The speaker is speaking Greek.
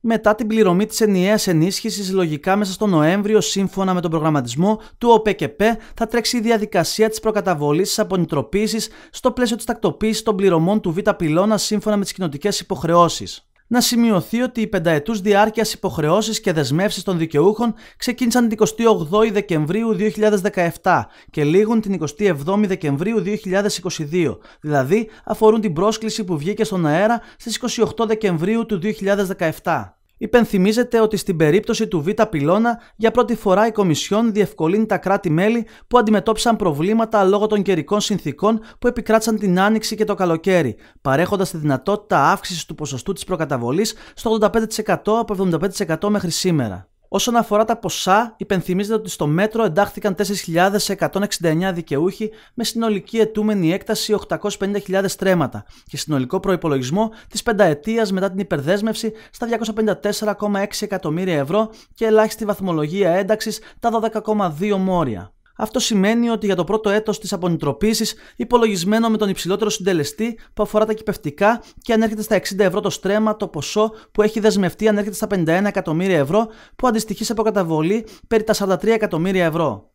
μετά την πληρωμή της ενιαίας ενίσχυσης λογικά μέσα στο Νοέμβριο σύμφωνα με τον προγραμματισμό του ΟΠΕΚΕΠΕ θα τρέξει η διαδικασία της προκαταβολής της απονητροποίησης στο πλαίσιο της τακτοποίησης των πληρωμών του Β' πυλώνα σύμφωνα με τις κοινοτικές υποχρεώσεις να σημειωθεί ότι οι πενταετούς διάρκειας υποχρεώσεις και δεσμεύσεις των δικαιούχων ξεκίνησαν την 28η Δεκεμβρίου 2017 και λήγουν την 27η Δεκεμβρίου 2022, δηλαδή αφορούν την πρόσκληση που βγήκε στον αέρα στις 28 Δεκεμβρίου του 2017. Υπενθυμίζεται ότι στην περίπτωση του Β' πυλώνα, για πρώτη φορά η Κομισιόν διευκολύνει τα κράτη-μέλη που αντιμετώπισαν προβλήματα λόγω των καιρικών συνθήκων που επικράτησαν την άνοιξη και το καλοκαίρι, παρέχοντας τη δυνατότητα αύξησης του ποσοστού της προκαταβολής στο 85% από 75% μέχρι σήμερα. Όσον αφορά τα ποσά, υπενθυμίζεται ότι στο μέτρο εντάχθηκαν 4.169 δικαιούχοι με συνολική ετούμενη έκταση 850.000 στρέμματα και συνολικό προπολογισμό της πενταετίας μετά την υπερδέσμευση στα 254,6 εκατομμύρια ευρώ και ελάχιστη βαθμολογία ένταξης τα 12,2 μόρια. Αυτό σημαίνει ότι για το πρώτο έτος της απονητροπήσης υπολογισμένο με τον υψηλότερο συντελεστή που αφορά τα κυπευτικά και ανέρχεται στα 60 ευρώ το στρέμα το ποσό που έχει δεσμευτεί ανέρχεται στα 51 εκατομμύρια ευρώ που αντιστοιχεί σε αποκαταβολή περί τα 43 εκατομμύρια ευρώ.